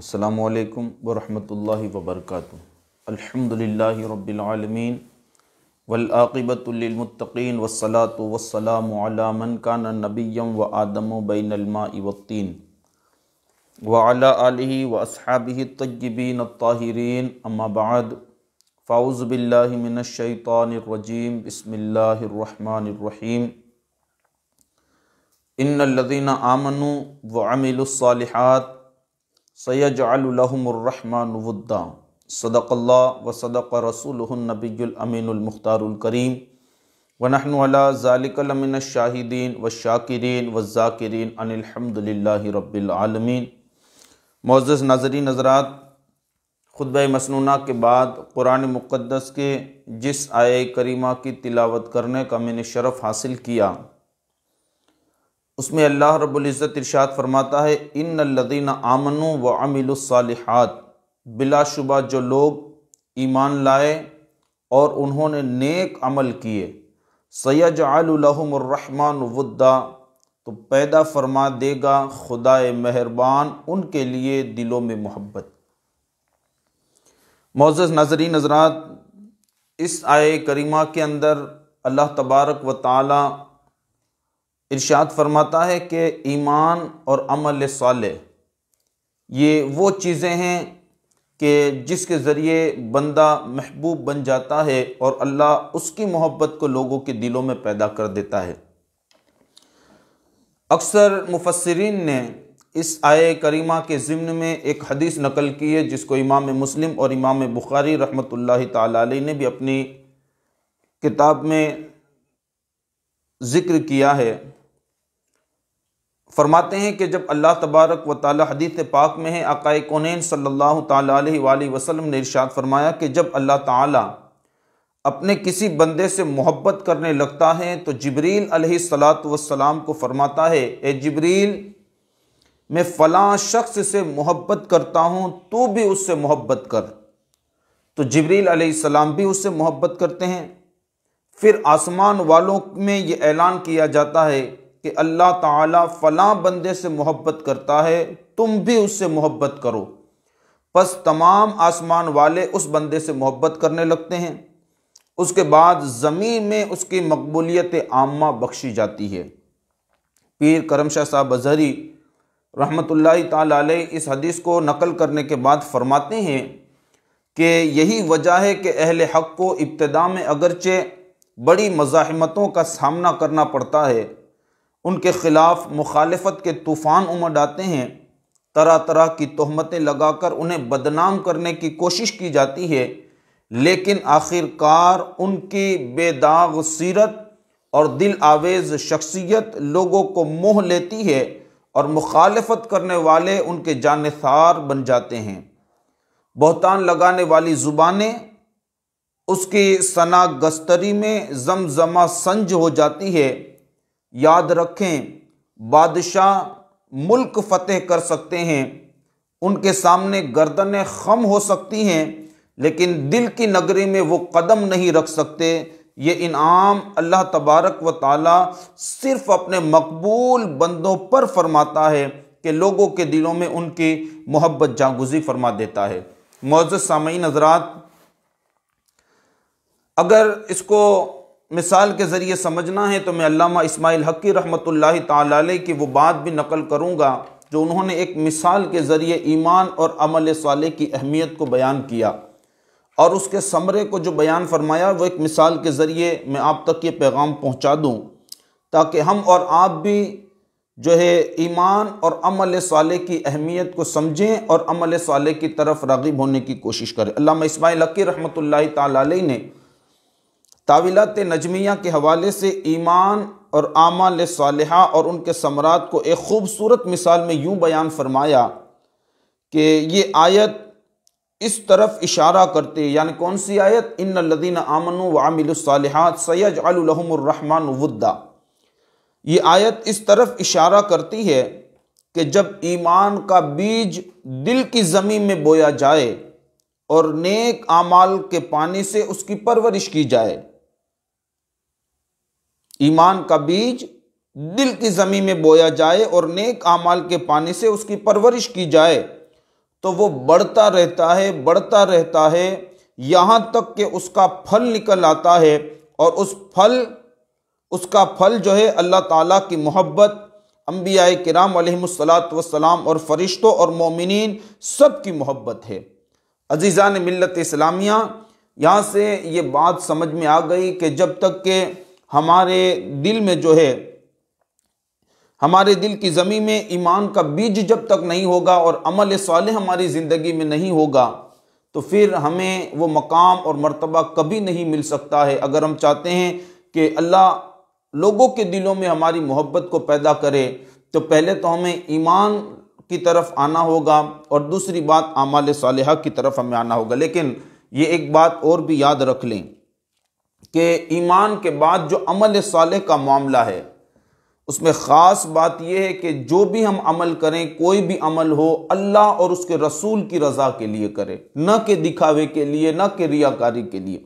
अल्लाम वरहमल वबरक अल्हम्दुलिल्लाह रब्बिलआलमीन वसलात वस्सलात वस्सलाम का नबीम व आदम बैनलमा वत्तीन व अला आलिहि व अस्हाबिहि तय्यिबीन ताहिरीन अम्मा फ़ाउज़ बिल्लाहि मिनश्शैतानिर्रजीम इन्नल्लज़ीना आमनु व सैजलहमरहमानवद्दा सदकल्ला व सदक व वनहनला ज़ालिकलमिन शाहिदीन व शाकिरीन व ज़ाकिरीन अनिलहमदिल्ला रबालमीन मोज़ नजरी नज़रात खुतब मसनूना के बाद कुरान मुक़दस के जिस आय करीमा की तिलावत करने का मैंने शरफ़ हासिल किया उसमें अल्लाह रब्ज़त इरशाद फरमाता है इन लदीन आमन व अमिलसालहत बिलाशुबा जो लोग ईमान लाए और उन्होंने नेक अमल किए सैज आलहमरहमान वद्दा तो पैदा फरमा देगा खुदा मेहरबान उनके लिए दिलों में मोहब्बत मोज़ नजरी नजरात इस आय करीमा के अंदर अल्लाह तबारक व ताली इरशाद फरमाता है कि ईमान और अमल साल ये वो चीज़ें हैं कि जिसके ज़रिए बंदा महबूब बन जाता है और अल्लाह उसकी मोहब्बत को लोगों के दिलों में पैदा कर देता है अक्सर मुफसरीन ने इस आय करीमा के ज़िम्न में एक हदीस नकल की है जिसको इमाम मुस्लिम और इमाम बुखारी रहमत ला ने भी अपनी किताब में ज़िक्र किया है फरमाते हैं कि जब अल्लाह तबारक व ताली हदीत पाक में है अकाई कौन सल्ला वसलम ने इर्शाद फरमाया कि जब अल्लाह ताला अपने किसी बंदे से मोहब्बत करने लगता है तो जबरील सलात वसलाम को फरमाता है ए जबरील मैं फ़लाँ शख्स से मोहब्बत करता हूँ तू भी उससे मोहब्बत कर तो जबरील सलाम भी उससे मोहब्बत करते हैं फिर आसमान वालों में ये ऐलान किया जाता है कि अल्लाह ताला फलां बंदे से मोहब्बत करता है तुम भी उससे मोहब्बत करो बस तमाम आसमान वाले उस बंदे से मोहब्बत करने लगते हैं उसके बाद ज़मीन में उसकी मकबूलियत आमा बख्शी जाती है पीर करम शाह साहब अजहरी लाई ताली इस हदीस को नकल करने के बाद फरमाते हैं कि यही वजह है कि अहल हक को इब्तदा में अगरचे बड़ी मज़ामतों का सामना करना पड़ता है उनके खिलाफ मुखालफत के तूफ़ान उमड़ आते हैं तरह तरह की तहमतें लगाकर उन्हें बदनाम करने की कोशिश की जाती है लेकिन आखिरकार उनकी बेदाग सीरत और दिल आवेज शख्सियत लोगों को मोह लेती है और मुखालफत करने वाले उनके जानसार बन जाते हैं बहतान लगाने वाली ज़ुबानें उसकी सना गस्तरी में जमजमा संज हो जाती है याद रखें बादशाह मुल्क फतेह कर सकते हैं उनके सामने गर्दनें खम हो सकती हैं लेकिन दिल की नगरी में वो कदम नहीं रख सकते ये इनाम अल्लाह तबारक व ताला सिर्फ अपने मकबूल बंदों पर फरमाता है कि लोगों के दिलों में उनकी मोहब्बत जागुजी फरमा देता है मोज़ सामीन हजरात अगर इसको मिसाल के ज़रिए समझना है तो मैं अल्लामा इस्माइल हकी रहमत ताली की वो बात भी नकल करूँगा जो उन्होंने एक मिसाल के ज़रिए ईमान और अमल साल की अहमियत को बयान किया और उसके समरे को जो बयान फरमाया वो एक मिसाल के ज़रिए मैं आप तक ये पैगाम पहुँचा दूँ ताकि हम और आप भी जो है ईमान और अमल साले की अहमियत को समझें और अमल साल की तरफ रागिब होने की कोशिश करें अल्लाह इस्माइल हकी रहमत ताली ने तावीलत नजमिया के हवाले से ईमान और आमाल सालह और उनके समरात को एक खूबसूरत मिसाल में यूँ बयान फरमाया कि ये आयत इस तरफ इशारा करते यानी कौन सी आयत इन लदीन आमन व आमिलसालहत सैज अलरहमान वुद्दा ये आयत इस तरफ इशारा करती है कि जब ईमान का बीज दिल की ज़मीन में बोया जाए और नेक आमाल के पानी से उसकी परवरिश की जाए ईमान का बीज दिल की ज़मी में बोया जाए और नेक आमाल के पानी से उसकी परवरिश की जाए तो वो बढ़ता रहता है बढ़ता रहता है यहाँ तक कि उसका फल निकल आता है और उस फल उसका फल जो है अल्लाह ताला की मोहब्बत अम्बिया कराम सलात वसलाम और फरिश्तों और मोमिन सब की मोहब्बत है ने मिलत इस्लामिया यहाँ से ये बात समझ में आ गई कि जब तक के हमारे दिल में जो है हमारे दिल की ज़मी में ईमान का बीज जब तक नहीं होगा और अमल साल हमारी ज़िंदगी में नहीं होगा तो फिर हमें वो मकाम और मर्तबा कभी नहीं मिल सकता है अगर हम चाहते हैं कि अल्लाह लोगों के दिलों में हमारी मोहब्बत को पैदा करे तो पहले तो हमें ईमान की तरफ आना होगा और दूसरी बात आमाल साल की तरफ हमें आना होगा लेकिन ये एक बात और भी याद रख लें कि ईमान के बाद जो अमल साले का मामला है उसमें ख़ास बात यह है कि जो भी हम अमल करें कोई भी अमल हो अल्लाह और उसके रसूल की रज़ा के लिए करें न के दिखावे के लिए न के रियाकारी के लिए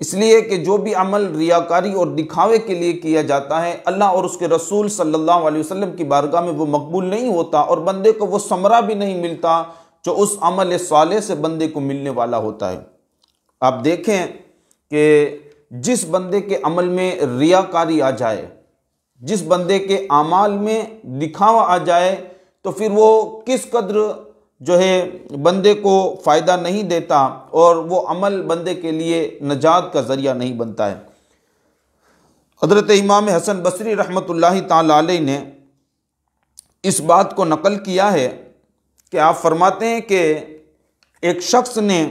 इसलिए कि जो भी अमल रियाकारी और दिखावे के लिए किया जाता है अल्लाह और उसके रसूल सल्लल्लाहु अलैहि वसल्लम की बारगाह में वो मकबूल नहीं होता और बंदे को वो समरा भी नहीं मिलता जो उस अमल साले से बंदे को मिलने वाला होता है आप देखें कि जिस बंदे के अमल में रियाकारी आ जाए जिस बंदे के अमाल में दिखावा आ जाए तो फिर वो किस कदर जो है बंदे को फ़ायदा नहीं देता और वो अमल बंदे के लिए नजात का ज़रिया नहीं बनता है हज़रत इमाम हसन बसरी रहमत ताली ने इस बात को नकल किया है कि आप फरमाते हैं कि एक शख्स ने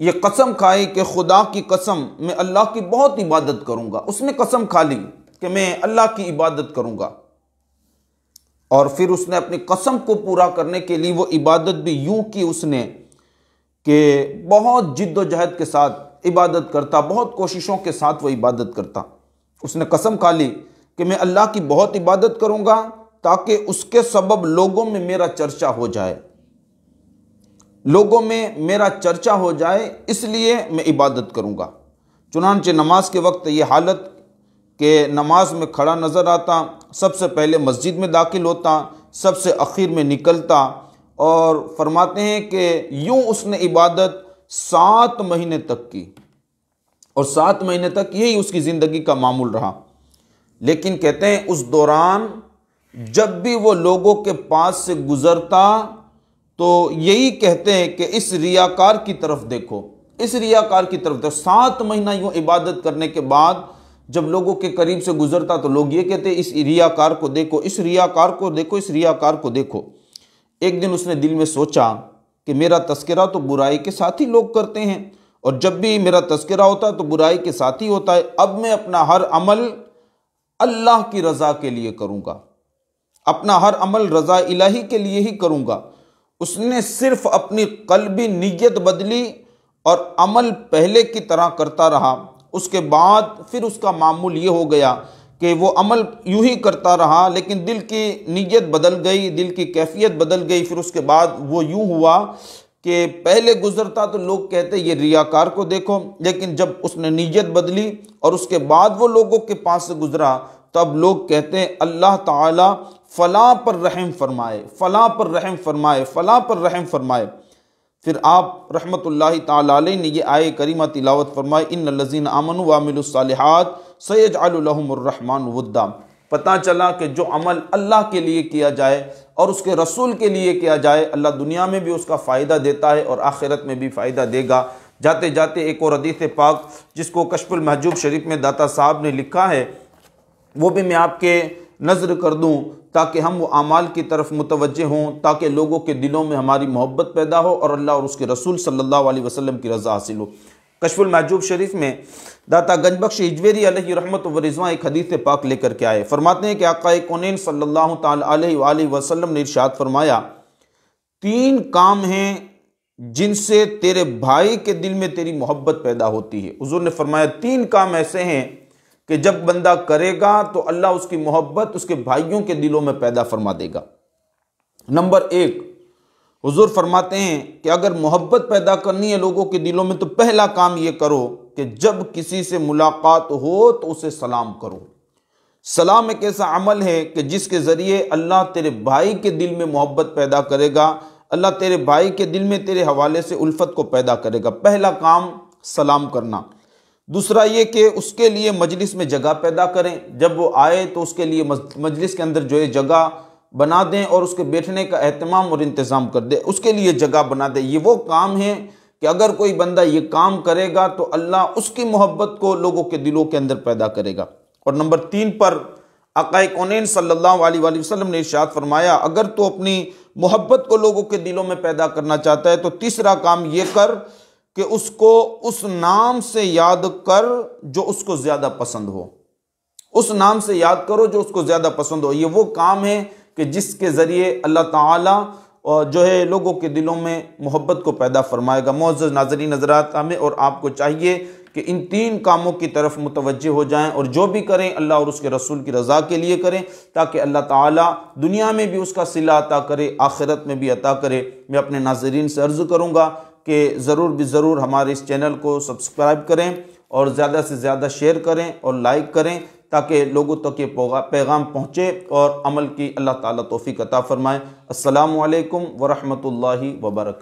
ये कसम खाई कि खुदा की कसम मैं अल्लाह की बहुत इबादत करूंगा उसने कसम खा ली कि मैं अल्लाह की इबादत करूंगा और फिर उसने अपनी कसम को पूरा करने के लिए वो इबादत भी यूं की उसने कि बहुत जिद्दोजहद के साथ इबादत करता बहुत कोशिशों के साथ वो इबादत करता उसने कसम खा ली कि मैं अल्लाह की बहुत इबादत करूँगा ताकि उसके सबब लोगों में मेरा चर्चा हो जाए लोगों में मेरा चर्चा हो जाए इसलिए मैं इबादत करूँगा चुनानच नमाज के वक्त ये हालत के नमाज में खड़ा नज़र आता सबसे पहले मस्जिद में दाखिल होता सबसे अख़ीर में निकलता और फरमाते हैं कि यूँ उसने इबादत सात महीने तक की और सात महीने तक यही उसकी ज़िंदगी का मामूल रहा लेकिन कहते हैं उस दौरान जब भी वो लोगों के पास से गुज़रता तो यही कहते हैं कि इस रियाकार की तरफ देखो इस रियाकार की तरफ देखो सात महीना यूँ इबादत करने के बाद जब लोगों के करीब से गुजरता तो लोग ये कहते इस रियाकार को देखो इस रियाकार को देखो इस रियाकार को देखो एक दिन उसने दिल में सोचा कि मेरा तस्करा तो बुराई के साथ ही लोग करते हैं और जब भी मेरा तस्करा होता है तो बुराई के साथ ही होता है अब मैं अपना हर अमल अल्लाह की रज़ा के लिए करूँगा अपना हर अमल रज़ा इलाही के लिए ही करूँगा उसने सिर्फ अपनी कलबी नीयत बदली और अमल पहले की तरह करता रहा उसके बाद फिर उसका मामूल ये हो गया कि वो अमल यूं ही करता रहा लेकिन दिल की नीयत बदल गई दिल की कैफियत बदल गई फिर उसके बाद वो यूं हुआ कि पहले गुजरता तो लोग कहते ये रियाकार को देखो लेकिन जब उसने नीयत बदली और उसके बाद वो लोगों के पास से गुजरा तब लोग कहते हैं अल्लाह ताला फला पर रहम फरमाए फला पर रहम फरमाए फ़लाँ पर रहम फरमाए फिर आप रहमत ला ने यह करीमा तिलावत फरमाए इन लजीन अमन वामिलसालहत सैद अलरहमान वद्दा पता चला कि जो अमल अल्लाह के लिए किया जाए और उसके रसूल के लिए किया जाए अल्लाह दुनिया में भी उसका फ़ायदा देता है और आखिरत में भी फ़ायदा देगा जाते जाते एक और हदीस पाक जिसको कशफुल महजूब शरीफ में दाता साहब ने लिखा है वो भी मैं आपके नज़र कर दूँ ताकि हम वो अमाल की तरफ मुतवजह हों ताकि लोगों के दिलों में हमारी मोहब्बत पैदा हो और अल्लाह और उसके रसूल सल्लल्लाहु अलैहि वसल्लम की रज़ा हासिल हो कशफुल महजूब शरीफ में दाता गंजबख्श इजवेरी रहमत वरिजवा एक हदीस पाक लेकर के आए फरमाते हैं कि आका कौन सल्ला वसलम ने इर्शाद फरमाया तीन काम हैं जिनसे तेरे भाई के दिल में तेरी मोहब्बत पैदा होती है हजूर ने फरमाया तीन काम ऐसे हैं कि जब बंदा करेगा तो अल्लाह उसकी मोहब्बत उसके भाइयों के दिलों में पैदा फरमा देगा नंबर एक हुजूर फरमाते हैं कि अगर मोहब्बत पैदा करनी है लोगों के दिलों में तो पहला काम ये करो कि जब किसी से मुलाकात हो तो उसे सलाम करो सलाम एक ऐसा अमल है कि जिसके ज़रिए अल्लाह तेरे भाई के दिल में मोहब्बत पैदा करेगा अल्लाह तेरे भाई के दिल में तेरे हवाले से उल्फत को पैदा करेगा पहला काम सलाम करना दूसरा ये कि उसके लिए मजलिस में जगह पैदा करें जब वो आए तो उसके लिए मजलिस के अंदर जो है जगह बना दें और उसके बैठने का अहतमाम और इंतज़ाम कर दें उसके लिए जगह बना दें ये वो काम है कि अगर कोई बंदा ये काम करेगा तो अल्लाह उसकी मोहब्बत को लोगों के दिलों के अंदर पैदा करेगा और नंबर तीन पर अकाय कौन सल्ला वसलम ने इशात फरमाया अगर तो अपनी मोहब्बत को लोगों के दिलों में पैदा करना चाहता है तो तीसरा काम ये कर कि उसको उस नाम से याद कर जो उसको ज़्यादा पसंद हो उस नाम से याद करो जो उसको ज़्यादा पसंद हो ये वो काम है कि जिसके ज़रिए अल्लाह ताला और जो है लोगों के दिलों में मोहब्बत को पैदा फरमाएगा मोज़ नाजरी नजरात हमें और आपको चाहिए कि इन तीन कामों की तरफ मुतवजह हो जाएं और जो भी करें अल्लाह और उसके रसूल की रज़ा के लिए करें ताकि अल्लाह ताला दुनिया में भी उसका सिला अता करे आखिरत में भी अता करे मैं अपने नाजरीन से अर्ज़ करूँगा कि ज़रूर भी ज़रूर हमारे इस चैनल को सब्सक्राइब करें और ज़्यादा से ज़्यादा शेयर करें और लाइक करें ताकि लोगों तक ये पैगाम पहुँचे और अमल की अल्लाह ताली तोफ़ी अता फ़रमाएँ असलकम वरहमल वर्क